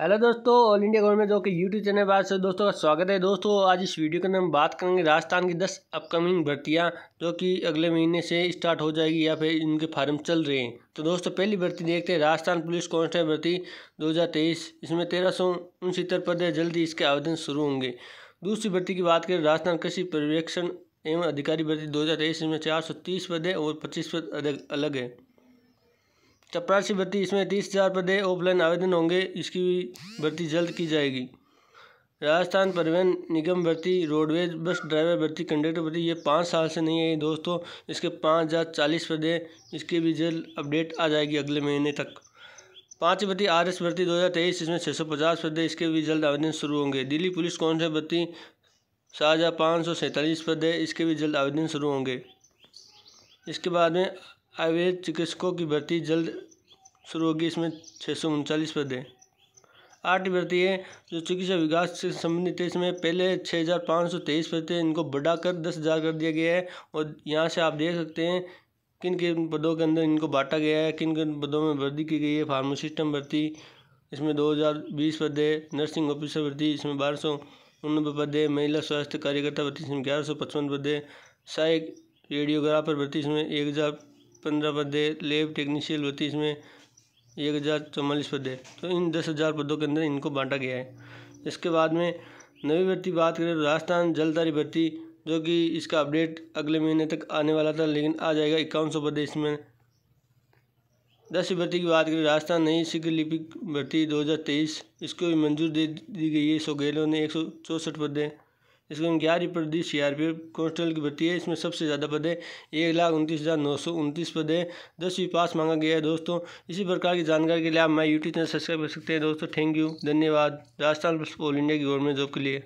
hello दोस्तों all India government जो कि यूट्यूब चैनल बात से दोस्तों का स्वागत है दोस्तों आज इस वीडियो के अंदर हम बात करेंगे राजस्थान की दस अपकमिंग भर्तियां जो कि अगले महीने से स्टार्ट हो जाएगी या फिर इनके फार्म चल रहे हैं तो दोस्तों पहली भर्ती देखते हैं राजस्थान पुलिस कांस्टेबल भर्ती दो इसमें तेरह सौ उनसत्तर पद है जल्दी इसके आवेदन शुरू होंगे दूसरी भर्ती की बात करें राजस्थान कृषि पर्यवेक्षण एवं अधिकारी भर्ती दो इसमें चार पद है और पच्चीस पद अलग है चपरासी भर्ती इसमें तीस हज़ार पदे ऑफलाइन आवेदन होंगे इसकी भर्ती जल्द की जाएगी राजस्थान परिवहन निगम भर्ती रोडवेज बस ड्राइवर भर्ती कंडक्टर भर्ती ये पाँच साल से नहीं आई दोस्तों इसके पाँच हज़ार चालीस पदे इसकी भी जल्द अपडेट आ जाएगी अगले महीने तक पाँच भर्ती आर एस भर्ती दो हज़ार तेईस इसमें छः सौ पचास पदे इसके भी जल्द आवेदन शुरू होंगे दिल्ली पुलिस कौन भर्ती सात हज़ार पाँच सौ सैंतालीस पद है इसके भी जल्द आवेदन शुरू होंगे इसके बाद में आयुर्वेद चिकित्सकों की भर्ती जल्द शुरू होगी इसमें छः सौ उनचालीस पद हैं आठ भर्ती है जो चिकित्सा विकास से संबंधित है इसमें पहले छः हज़ार पाँच सौ तेईस पद थे इनको बढ़ाकर दस हज़ार कर दिया गया है और यहाँ से आप देख सकते हैं किन किन पदों के अंदर इनको बांटा गया है किन किन पदों में भर्ती की गई है फार्मासिस्टम भर्ती इसमें दो हज़ार बीस पद है नर्सिंग ऑफिसर भर्ती इसमें बारह सौ उन्नबे पद है महिला स्वास्थ्य कार्यकर्ता भर्ती इसमें ग्यारह सौ पचपन पद है सहायक रेडियोग्राफर भर्ती इसमें एक हज़ार पंद्रह पदे लेब टेक्नीशियल बत्तीस में एक हज़ार चौवालीस पद है तो इन दस हज़ार पदों के अंदर इनको बांटा गया है इसके बाद में नवी भर्ती बात करें तो राजस्थान जलधारी भर्ती जो कि इसका अपडेट अगले महीने तक आने वाला था लेकिन आ जाएगा इक्यावन सौ पद इसमें दसवीं भर्ती की बात करें राजस्थान नई शीघ्र लिपिक भर्ती तेईस इसको भी मंजूर दे दी गई है सो गहलोत ने एक सौ चौंसठ पदे इसको हम ग्यारह पर C R P F constable की भर्ती है इसमें सबसे ज़्यादा पद है एक लाख उनतीस हज़ार नौ सौ उनतीस पद है दसवीं पास मांगा गया है दोस्तों इसी प्रकार की जानकारी के लिए आप हमारे यूट्यूब चैनल सब्सक्राइब कर सकते हैं दोस्तों थैंक यू धन्यवाद राजस्थान ऑल इंडिया की गवर्नमेंट जॉब के लिए